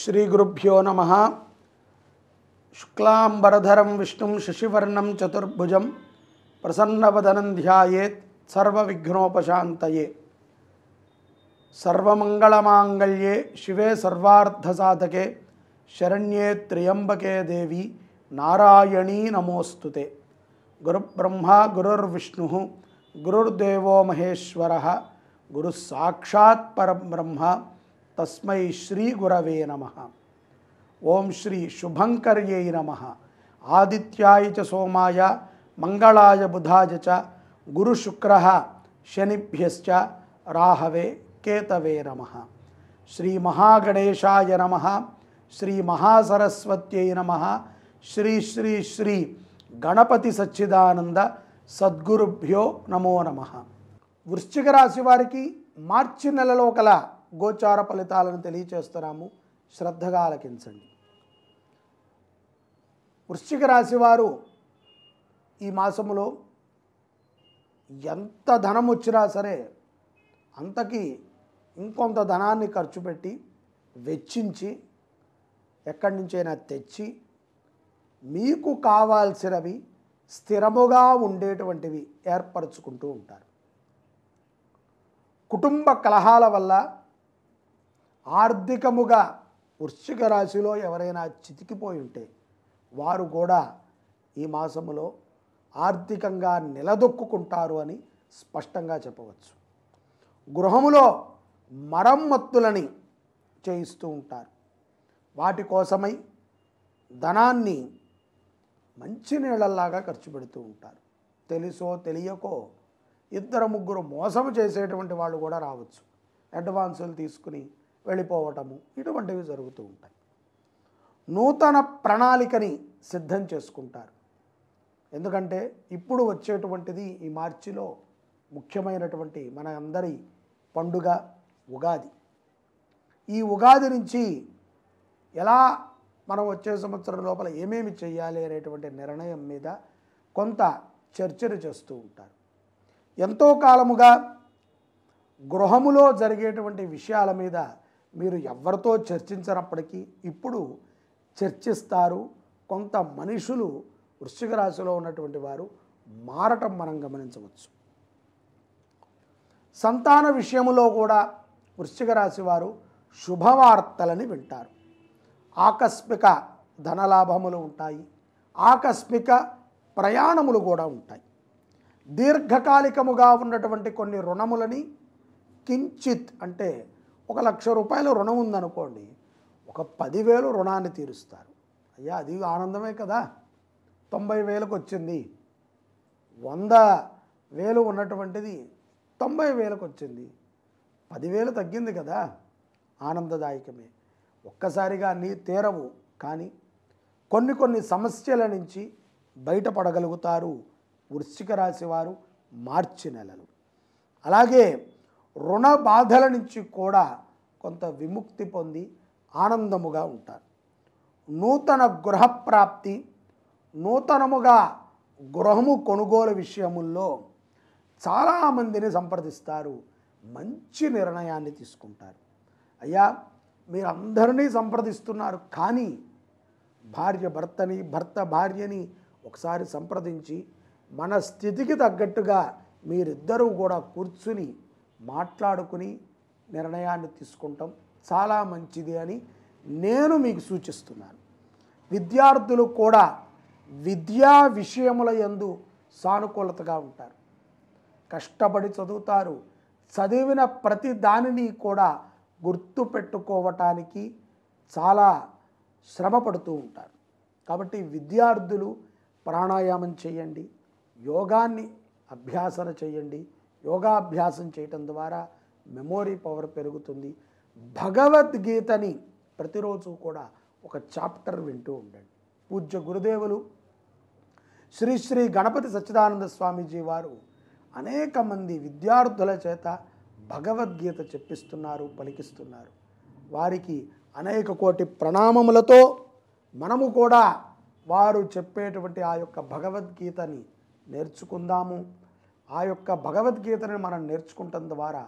శ్రీగురుభ్యో నమ శుక్లాంబరధరం విష్ణుం శశివర్ణం చతుర్భుజం ప్రసన్నవదనం ధ్యాయేత్ సర్వవిఘ్నోపశాంతయే సర్వమంగళమాంగళ్యే శివే సర్వార్థసాధకే శరణ్యే త్ర్యంబకే దేవి నారాయణీ నమోస్తుతే గురుబ్రహ్మ గురుర్విష్ణు గురుర్దేవో మహేశ్వర గురుస్సాక్షాత్ పరబ్రహ్మ తస్మై శ్రీ గురవే నమ ఓం శ్రీ శుభంకర్యై నమ ఆదిత్యాయ చ సోమాయ మంగళాయ బుధాయ చ గురుశుక్ర శనిభ్యశ్చ రాహవే కేతవే నమ శ్రీ మహాగణేశాయ నమ శ్రీ మహాసరస్వత్యై నమ శ్రీ శ్రీ శ్రీ గణపతి సచ్చిదానంద సద్గురుభ్యో నమో నమ వృశ్చిక రాశి వారికి మార్చి నెలలో కల గోచార ఫలితాలను తెలియచేస్తున్నాము శ్రద్ధగా ఆలకించండి వృశ్చిక రాశివారు ఈ మాసంలో ఎంత ధనం వచ్చినా సరే అంతకి ఇంకొంత ధనాన్ని ఖర్చు పెట్టి వెచ్చించి ఎక్కడి నుంచైనా తెచ్చి మీకు కావాల్సినవి స్థిరముగా ఉండేటువంటివి ఏర్పరచుకుంటూ ఉంటారు కుటుంబ కలహాల వల్ల ఆర్థికముగా వృశ్చిక రాశిలో ఎవరైనా చితికిపోయి ఉంటే వారు కూడా ఈ మాసములో ఆర్థికంగా నిలదొక్కుంటారు అని స్పష్టంగా చెప్పవచ్చు గృహములో మరమ్మత్తులని చేయిస్తూ ఉంటారు వాటి కోసమై ధనాన్ని మంచి నీళ్ళల్లాగా ఖర్చు పెడుతూ ఉంటారు తెలుసో తెలియకో ఇద్దరు ముగ్గురు మోసం చేసేటువంటి వాళ్ళు కూడా రావచ్చు అడ్వాన్సులు తీసుకుని వెళ్ళిపోవటము ఇటువంటివి జరుగుతూ ఉంటాయి నూతన ప్రణాళికని సిద్ధం చేసుకుంటారు ఎందుకంటే ఇప్పుడు వచ్చేటువంటిది ఈ మార్చిలో ముఖ్యమైనటువంటి మన అందరి పండుగ ఉగాది ఈ ఉగాది నుంచి ఎలా మనం వచ్చే సంవత్సరం లోపల ఏమేమి చేయాలి అనేటువంటి నిర్ణయం మీద కొంత చర్చలు చేస్తూ ఉంటారు ఎంతో కాలముగా గృహములో జరిగేటువంటి విషయాల మీద మీరు ఎవరితో చర్చించినప్పటికీ ఇప్పుడు చర్చిస్తారు కొంత మనుషులు వృశ్చిక రాశిలో ఉన్నటువంటి వారు మారటం మనం గమనించవచ్చు సంతాన విషయములో కూడా వృశ్చిక రాశి వారు శుభవార్తలని వింటారు ఆకస్మిక ధనలాభములు ఉంటాయి ఆకస్మిక ప్రయాణములు కూడా ఉంటాయి దీర్ఘకాలికముగా ఉన్నటువంటి కొన్ని రుణములని కించిత్ అంటే ఒక లక్ష రూపాయల రుణం ఉందనుకోండి ఒక పదివేలు రుణాన్ని తీరుస్తారు అయ్యా అది ఆనందమే కదా తొంభై వేలకు వచ్చింది వంద వేలు ఉన్నటువంటిది తొంభై వేలకు వచ్చింది పదివేలు తగ్గింది కదా ఆనందదాయకమే ఒక్కసారిగా అన్నీ తీరవు కానీ కొన్ని కొన్ని సమస్యల నుంచి బయటపడగలుగుతారు వృశ్చిక రాశి వారు మార్చి నెలలు అలాగే రుణ బాధల నుంచి కూడా కొంత విముక్తి పొంది ఆనందముగా ఉంటారు నూతన గృహప్రాప్తి నూతనముగా గృహము కొనుగోలు విషయముల్లో చాలామందిని సంప్రదిస్తారు మంచి నిర్ణయాన్ని తీసుకుంటారు అయ్యా మీరందరినీ సంప్రదిస్తున్నారు కానీ భార్య భర్తని భర్త భార్యని ఒకసారి సంప్రదించి మన స్థితికి తగ్గట్టుగా మీరిద్దరూ కూడా కూర్చుని మాట్లాడుకుని నిర్ణయాన్ని తీసుకుంటాం చాలా మంచిది అని నేను మీకు సూచిస్తున్నాను విద్యార్థులు కూడా విద్యా విషయముల ఎందు సానుకూలతగా ఉంటారు కష్టపడి చదువుతారు చదివిన ప్రతి దానిని కూడా గుర్తు పెట్టుకోవటానికి చాలా శ్రమ పడుతూ ఉంటారు కాబట్టి విద్యార్థులు ప్రాణాయామం చేయండి యోగాన్ని అభ్యాసన చేయండి యోగాభ్యాసం చేయటం ద్వారా మెమోరీ పవర్ పెరుగుతుంది భగవద్గీతని ప్రతిరోజు కూడా ఒక చాప్టర్ వింటూ ఉండండి పూజ్య గురుదేవులు శ్రీ శ్రీ గణపతి సచ్చిదానంద స్వామీజీ వారు అనేక మంది విద్యార్థుల చేత భగవద్గీత చెప్పిస్తున్నారు పలికిస్తున్నారు వారికి అనేక కోటి ప్రణామములతో మనము కూడా వారు చెప్పేటువంటి ఆ యొక్క భగవద్గీతని నేర్చుకుందాము ఆ యొక్క భగవద్గీతను మనం నేర్చుకుంటం ద్వారా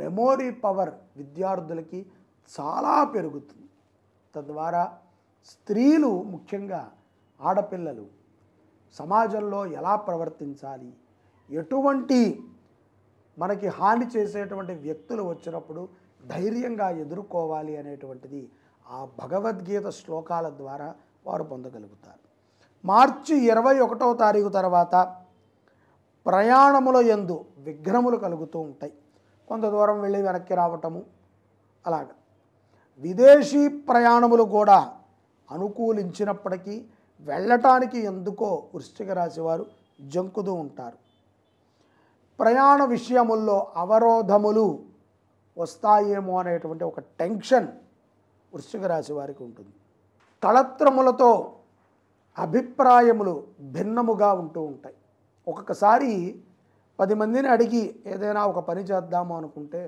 మెమోరీ పవర్ విద్యార్థులకి చాలా పెరుగుతుంది తద్వారా స్త్రీలు ముఖ్యంగా ఆడపిల్లలు సమాజంలో ఎలా ప్రవర్తించాలి ఎటువంటి మనకి హాని చేసేటువంటి వ్యక్తులు వచ్చినప్పుడు ధైర్యంగా ఎదుర్కోవాలి అనేటువంటిది ఆ భగవద్గీత శ్లోకాల ద్వారా వారు పొందగలుగుతారు మార్చి ఇరవై ఒకటో తారీఖు తర్వాత ప్రయాణముల ఎందు విఘ్నములు కలుగుతూ ఉంటాయి కొంత దూరం వెళ్ళి వెనక్కి రావటము అలాగ విదేశీ ప్రయాణములు కూడా అనుకూలించినప్పటికీ వెళ్ళటానికి ఎందుకో వృష్టిక రాశి వారు జంకుతూ ఉంటారు ప్రయాణ విషయముల్లో అవరోధములు వస్తాయేమో అనేటువంటి ఒక టెన్షన్ వృష్టిక రాశి వారికి ఉంటుంది తలత్రములతో అభిప్రాయములు భిన్నముగా ఉంటూ ఉంటాయి ఒక్కొక్కసారి పది మందిని అడిగి ఏదైనా ఒక పని చేద్దాము అనుకుంటే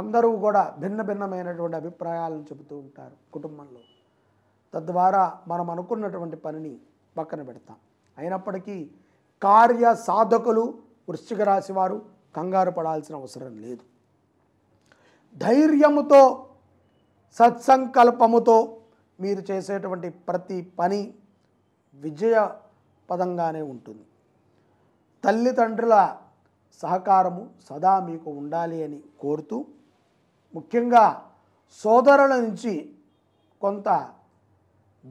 అందరూ కూడా భిన్న భిన్నమైనటువంటి అభిప్రాయాలను చెబుతూ ఉంటారు కుటుంబంలో తద్వారా మనం అనుకున్నటువంటి పనిని పక్కన పెడతాం అయినప్పటికీ కార్య సాధకులు వృశ్చిక రాశి వారు కంగారు పడాల్సిన అవసరం లేదు ధైర్యముతో సత్సంకల్పముతో మీరు చేసేటువంటి ప్రతి పని విజయపదంగానే ఉంటుంది తల్లిదండ్రుల సహకారము సదా మీకు ఉండాలి అని కోరుతూ ముఖ్యంగా సోదరుల నుంచి కొంత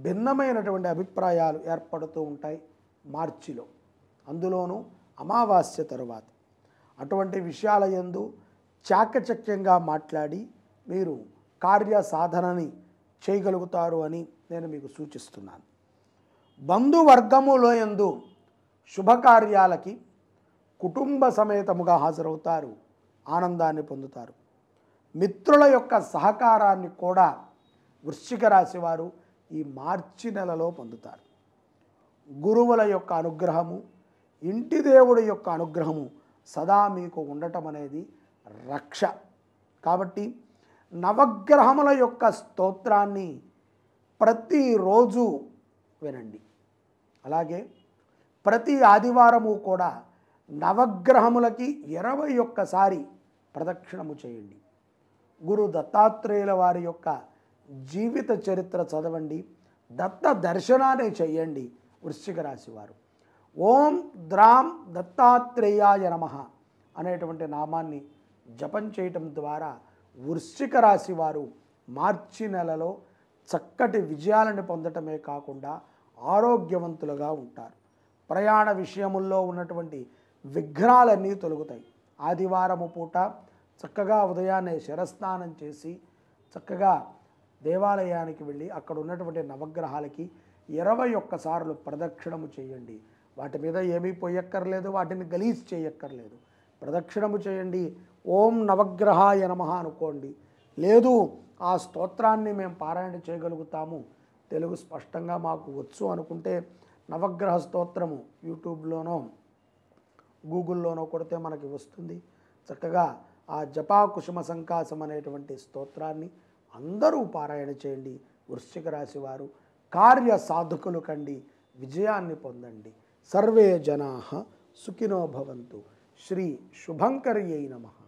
భిన్నమైనటువంటి అభిప్రాయాలు ఏర్పడుతూ ఉంటాయి మార్చిలో అందులోనూ అమావాస్య తరువాత అటువంటి విషయాల ఎందు చాకచక్యంగా మాట్లాడి మీరు కార్య సాధనని చేయగలుగుతారు అని నేను మీకు సూచిస్తున్నాను బంధువర్గములో ఎందు శుభకార్యాలకి కుటుంబ సమేతముగా హాజరవుతారు ఆనందాన్ని పొందుతారు మిత్రుల యొక్క సహకారాన్ని కూడా వృశ్చిక రాశి వారు ఈ మార్చి నెలలో పొందుతారు గురువుల యొక్క అనుగ్రహము ఇంటి దేవుడి యొక్క అనుగ్రహము సదా మీకు ఉండటం అనేది రక్ష కాబట్టి నవగ్రహముల యొక్క స్తోత్రాన్ని ప్రతిరోజు వినండి అలాగే ప్రతి ఆదివారము కూడా నవగ్రహములకి ఇరవై ఒక్కసారి ప్రదక్షిణము చేయండి గురు దత్తాత్రేయుల వారి యొక్క జీవిత చరిత్ర చదవండి దత్త దర్శనాన్ని చేయండి వృశ్చిక రాశి వారు ఓం ద్రాం దత్తాత్రేయాయ నమ అనేటువంటి నామాన్ని జపం చేయటం ద్వారా వృశ్చిక రాశి వారు మార్చి నెలలో చక్కటి విజయాలను పొందటమే కాకుండా ఆరోగ్యవంతులుగా ఉంటారు ప్రయాణ విషయముల్లో ఉన్నటువంటి విఘ్నాలన్నీ తొలుగుతాయి ఆదివారము పూట చక్కగా ఉదయాన్నే శరస్నానం చేసి చక్కగా దేవాలయానికి వెళ్ళి అక్కడ ఉన్నటువంటి నవగ్రహాలకి ఇరవై ఒక్కసార్లు ప్రదక్షిణము చేయండి వాటి మీద ఏమీ పోయక్కర్లేదు వాటిని గలీజ్ చేయక్కర్లేదు ప్రదక్షిణము చేయండి ఓం నవగ్రహాయ నమ అనుకోండి లేదు ఆ స్తోత్రాన్ని మేము పారాయణ చేయగలుగుతాము తెలుగు స్పష్టంగా మాకు వచ్చు అనుకుంటే నవగ్రహ స్తోత్రము యూట్యూబ్లోనో గూగుల్లోనో కొడితే మనకి వస్తుంది చక్కగా ఆ జపా కుసుమ సంకాసం అనేటువంటి స్తోత్రాన్ని అందరూ పారాయణ చేయండి వృశ్చిక రాశి వారు కార్య సాధకులు కండి విజయాన్ని పొందండి సర్వే జనా సుఖినో భవంతు శ్రీ శుభంకర్యై నమః